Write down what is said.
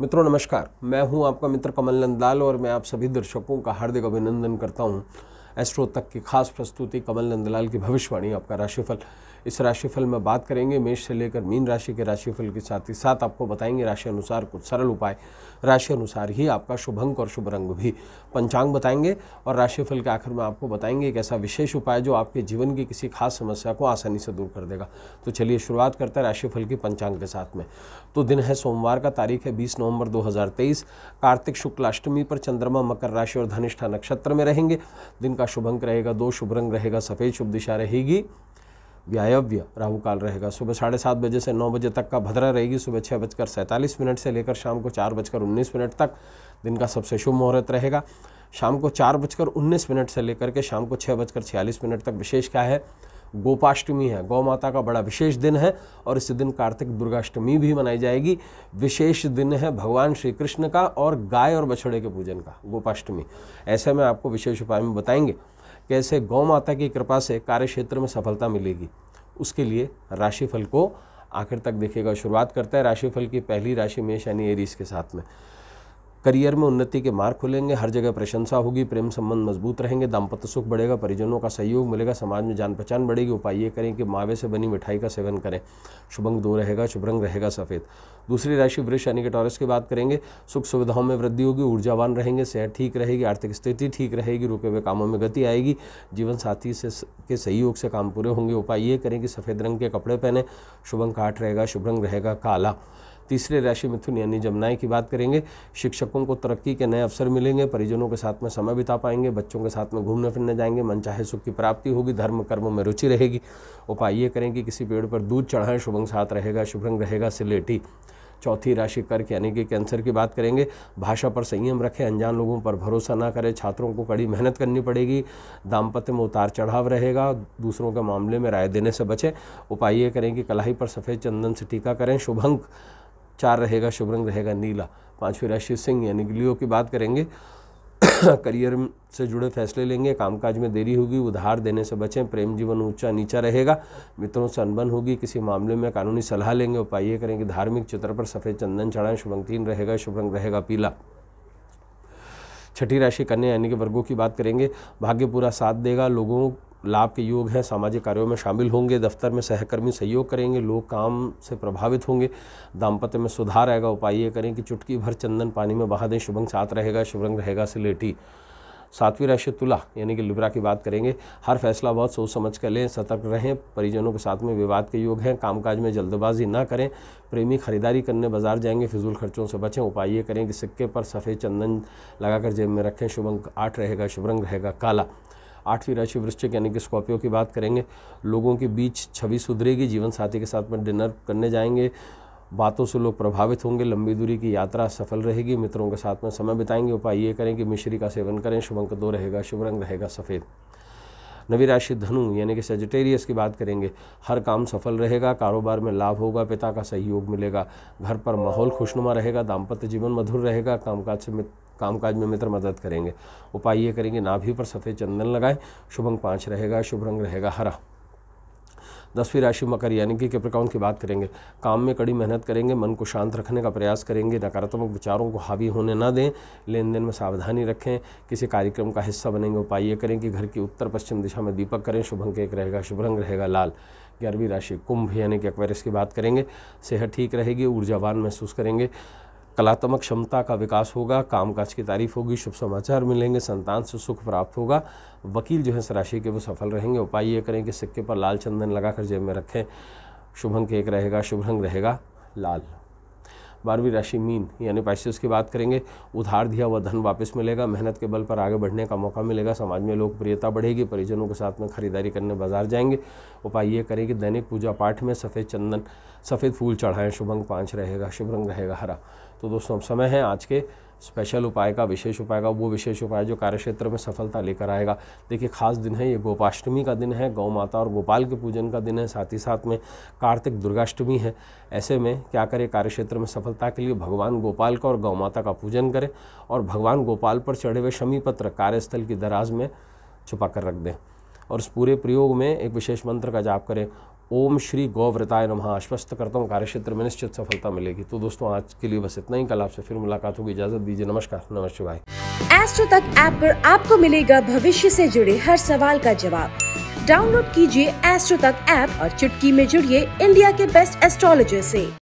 मित्रों नमस्कार मैं हूं आपका मित्र कमल नंद लाल और मैं आप सभी दर्शकों का हार्दिक अभिनंदन करता हूं एस्ट्रो तक की खास प्रस्तुति कमल नंदलाल की भविष्यवाणी आपका राशिफल इस राशिफल में बात करेंगे मेष से लेकर मीन राशि के राशिफल के साथ ही साथ आपको बताएंगे राशि अनुसार कुछ सरल उपाय राशि अनुसार ही आपका शुभ अंक और शुभ रंग भी पंचांग बताएंगे और राशिफल के आखिर में आपको बताएंगे एक ऐसा विशेष उपाय जो आपके जीवन की किसी खास समस्या को आसानी से दूर कर देगा तो चलिए शुरुआत करते हैं राशिफल की पंचांग के साथ में तो दिन है सोमवार का तारीख है बीस नवंबर दो कार्तिक शुक्लाष्टमी पर चंद्रमा मकर राशि और धनिष्ठा नक्षत्र में रहेंगे दिन का शुभ अंक रहेगा दो शुभ रंग रहेगा सफ़ेद शुभ दिशा रहेगी व्यायव्य राहु काल रहेगा सुबह साढ़े सात बजे से नौ बजे तक का भद्रा रहेगी सुबह छः बजकर सैंतालीस मिनट से लेकर शाम को चार बजकर उन्नीस मिनट तक दिन का सबसे शुभ मुहूर्त रहेगा शाम को चार बजकर उन्नीस मिनट से लेकर के शाम को छः बजकर छियालीस मिनट तक विशेष क्या है गोपाष्टमी है गौ माता का बड़ा विशेष दिन है और इस दिन कार्तिक दुर्गाष्टमी भी मनाई जाएगी विशेष दिन है भगवान श्री कृष्ण का और गाय और बछड़े के पूजन का गोपाष्टमी ऐसे में आपको विशेष उपाय में बताएंगे कैसे गौ माता की कृपा से कार्य क्षेत्र में सफलता मिलेगी उसके लिए राशिफल को आखिर तक देखिएगा शुरुआत करता है राशिफल की पहली राशि में शनि एरीज के साथ में करियर में उन्नति के मार्ग खुलेंगे हर जगह प्रशंसा होगी प्रेम संबंध मजबूत रहेंगे दाम्पत्य सुख बढ़ेगा परिजनों का सहयोग मिलेगा समाज में जान पहचान बढ़ेगी उपाय ये करें कि मावे से बनी मिठाई का सेवन करें शुभंग दो रहेगा शुभ रंग रहेगा सफ़ेद दूसरी राशि वृक्ष यानी कि टॉरस की बात करेंगे सुख सुविधाओं में वृद्धि होगी ऊर्जावान रहेंगे सेहत ठीक रहेगी आर्थिक स्थिति ठीक रहेगी रुके हुए कामों में गति आएगी जीवन साथी से के सहयोग से काम पूरे होंगे उपाय ये करें कि सफ़ेद रंग के कपड़े पहने शुभंग काट रहेगा शुभ रंग रहेगा काला तीसरे राशि मिथुन यानी जमुनाई की बात करेंगे शिक्षकों को तरक्की के नए अवसर मिलेंगे परिजनों के साथ में समय बिता पाएंगे बच्चों के साथ में घूमने फिरने जाएंगे मन चाहे सुख की प्राप्ति होगी धर्म कर्मों में रुचि रहेगी उपाय ये करें कि किसी पेड़ पर दूध चढ़ाएं शुभंग साथ रहेगा शुभरंग रहेगा सिलेटी चौथी राशि कर्क यानी कि कैंसर की बात करेंगे भाषा पर संयम रखें अनजान लोगों पर भरोसा ना करें छात्रों को कड़ी मेहनत करनी पड़ेगी दाम्पत्य में उतार चढ़ाव रहेगा दूसरों के मामले में राय देने से बचें उपाय ये करें कि कलाई पर सफ़ेद चंदन से टीका करें शुभंक चार रहेगा शुभ रंग रहेगा नीला पांचवी राशि सिंह यानी गिलियों की बात करेंगे करियर से जुड़े फैसले लेंगे कामकाज में देरी होगी उधार देने से बचें प्रेम जीवन ऊंचा नीचा रहेगा मित्रों से अनबन होगी किसी मामले में कानूनी सलाह लेंगे उपाय ये करेंगे धार्मिक चित्र पर सफ़ेद चंदन चढ़ाएं शुभ रंग तीन रहेगा शुभ रंग रहेगा पीला छठी राशि कन्या यानी कि वर्गों की बात करेंगे भाग्य पूरा साथ देगा लोगों लाभ के योग हैं सामाजिक कार्यों में शामिल होंगे दफ्तर में सहकर्मी सहयोग करेंगे लोग काम से प्रभावित होंगे दाम्पत्य में सुधार आएगा उपाय ये करें कि चुटकी भर चंदन पानी में बहा दें शुभ रंग साथ रहेगा शुभ रंग रहेगा सिलेटी सातवीं राशि तुला यानी कि लिब्रा की बात करेंगे हर फैसला बहुत सोच समझ कर लें सतर्क रहें परिजनों के साथ में विवाद के योग हैं कामकाज में जल्दबाजी ना करें प्रेमी खरीदारी करने बाजार जाएंगे फिजूल खर्चों से बचें उपाय ये करें कि सिक्के पर सफ़ेद चंदन लगाकर जेब में रखें शुभ अंक आठ रहेगा शुभ रंग रहेगा काला आठवीं राशि वृश्चिक यानी कि स्कॉर्पियो की बात करेंगे लोगों के बीच छवि सुधरेगी जीवन साथी के साथ में डिनर करने जाएंगे बातों से लोग प्रभावित होंगे लंबी दूरी की यात्रा सफल रहेगी मित्रों के साथ में समय बिताएंगे उपाय ये करें कि मिश्री का सेवन करें शुभ अंक दो रहेगा शुभ रंग रहेगा सफ़ेद नवी राशि धनु यानी कि सेजिटेरियस की बात करेंगे हर काम सफल रहेगा कारोबार में लाभ होगा पिता का सहयोग मिलेगा घर पर माहौल खुशनुमा रहेगा दाम्पत्य जीवन मधुर रहेगा कामकाज से कामकाज में मित्र मदद करेंगे उपाय ये करेंगे नाभि पर सफ़ेद चंदन लगाएं शुभ अंक पाँच रहेगा शुभ रंग रहेगा हरा दसवीं राशि मकर यानी कि कैप्रिकॉन की बात करेंगे काम में कड़ी मेहनत करेंगे मन को शांत रखने का प्रयास करेंगे नकारात्मक विचारों को हावी होने ना दें लेन देन में सावधानी रखें किसी कार्यक्रम का हिस्सा बनेंगे उपाय ये करें कि घर की उत्तर पश्चिम दिशा में दीपक करें शुभ अंक एक रहेगा शुभ रंग रहेगा लाल ग्यारहवीं राशि कुंभ यानी कि अक्वेरस की बात करेंगे सेहत ठीक रहेगी ऊर्जावान महसूस करेंगे कलात्मक क्षमता का विकास होगा कामकाज की तारीफ होगी शुभ समाचार मिलेंगे संतान से सुख प्राप्त होगा वकील जो है इस राशि के वो सफल रहेंगे उपाय ये करें कि सिक्के पर लाल चंदन लगाकर जेब में रखें शुभ अंक एक रहेगा शुभ रंग रहेगा लाल बारहवीं राशि मीन यानी पैसे की बात करेंगे उधार दिया हुआ धन वापस मिलेगा मेहनत के बल पर आगे बढ़ने का मौका मिलेगा समाज में लोकप्रियता बढ़ेगी परिजनों के साथ में खरीदारी करने बाजार जाएंगे उपाय ये करें कि दैनिक पूजा पाठ में सफ़ेद चंदन सफ़ेद फूल चढ़ाएं शुभ अंक पाँच रहेगा शुभ रंग रहेगा हरा तो दोस्तों अब समय है आज के स्पेशल उपाय का विशेष उपाय का वो विशेष उपाय जो कार्यक्षेत्र में सफलता लेकर आएगा देखिए खास दिन है ये गोपाष्टमी का दिन है गौ माता और गोपाल के पूजन का दिन है साथ ही साथ में कार्तिक दुर्गाष्टमी है ऐसे में क्या करें कार्यक्षेत्र में सफलता के लिए भगवान गोपाल का और गौ माता का पूजन करें और भगवान गोपाल पर चढ़े हुए शमीपत्र कार्यस्थल की दराज में छुपा कर रख दें और उस पूरे प्रयोग में एक विशेष मंत्र का जाप करें ओम श्री गौव्रताय नमः आश्वस्त करता हूँ कार्यक्षेत्र में निश्चित सफलता मिलेगी तो दोस्तों आज के लिए बस इतना ही कल आपसे फिर मुलाकात होगी इजाजत दीजिए नमस्कार नमस्ते भाई एस्ट्रो तक ऐप पर आपको मिलेगा भविष्य से जुड़े हर सवाल का जवाब डाउनलोड कीजिए एस्ट्रो तक ऐप और चुटकी में जुड़िए इंडिया के बेस्ट एस्ट्रोलॉजर से